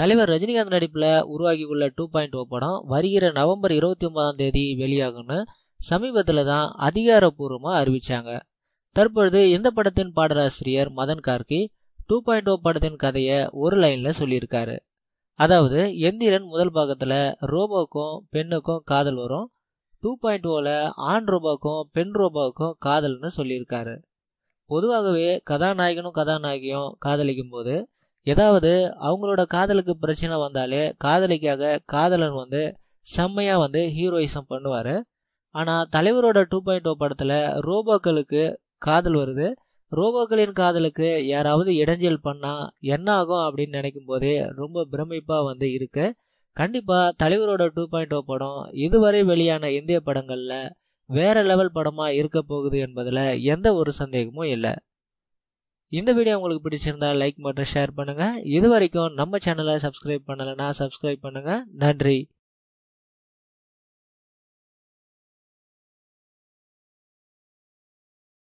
தலைவர் ரஜினிகாந்த் நடிப்பில் உருவாகியுள்ள டூ பாயிண்ட் ஓ படம் வருகிற நவம்பர் இருபத்தி ஒன்பதாம் தேதி வெளியாகும்னு சமீபத்தில் தான் அதிகாரப்பூர்வமாக அறிவித்தாங்க தற்பொழுது இந்த படத்தின் பாடலாசிரியர் Madhan Karky two point O படத்தின் கதையை ஒரு லைனில் சொல்லியிருக்காரு அதாவது எந்திரன் முதல் பாகத்தில் ரோபோக்கும் பெண்ணுக்கும் காதல் வரும் டூ பாயிண்ட் ஓவில் ஆண் ரோபோக்கும் பெண் ரோபோக்கும் காதல்னு சொல்லியிருக்காரு பொதுவாகவே கதாநாயகனும் கதாநாயகியும் காதலிக்கும் போது ஏதாவது அவங்களோட காதலுக்கு பிரச்சனை வந்தாலே காதலிக்காக காதலன் வந்து செம்மையாக வந்து ஹீரோயிசம் பண்ணுவார் ஆனால் தலைவரோட டூ பாயிண்ட் ஓ படத்தில் ரோபோக்களுக்கு காதல் வருது ரோபோக்களின் காதலுக்கு யாராவது இடைஞ்சல் பண்ணால் என்ன ஆகும் அப்படின்னு நினைக்கும் போதே ரொம்ப பிரமிப்பாக வந்து இருக்கு கண்டிப்பாக தலைவரோட டூ பாயிண்ட் ஓ படம் இதுவரை வெளியான இந்திய படங்களில் வேற லெவல் படமாக இருக்க போகுது என்பதில் எந்த ஒரு சந்தேகமும் இல்லை இந்த வீடியோ உங்களுக்கு பிடிச்சிருந்தா லைக் மற்றும் ஷேர் பண்ணுங்கள் இது வரைக்கும் நம்ம சேனலை சப்ஸ்கிரைப் பண்ணலைன்னா சப்ஸ்கிரைப் பண்ணுங்கள் நன்றி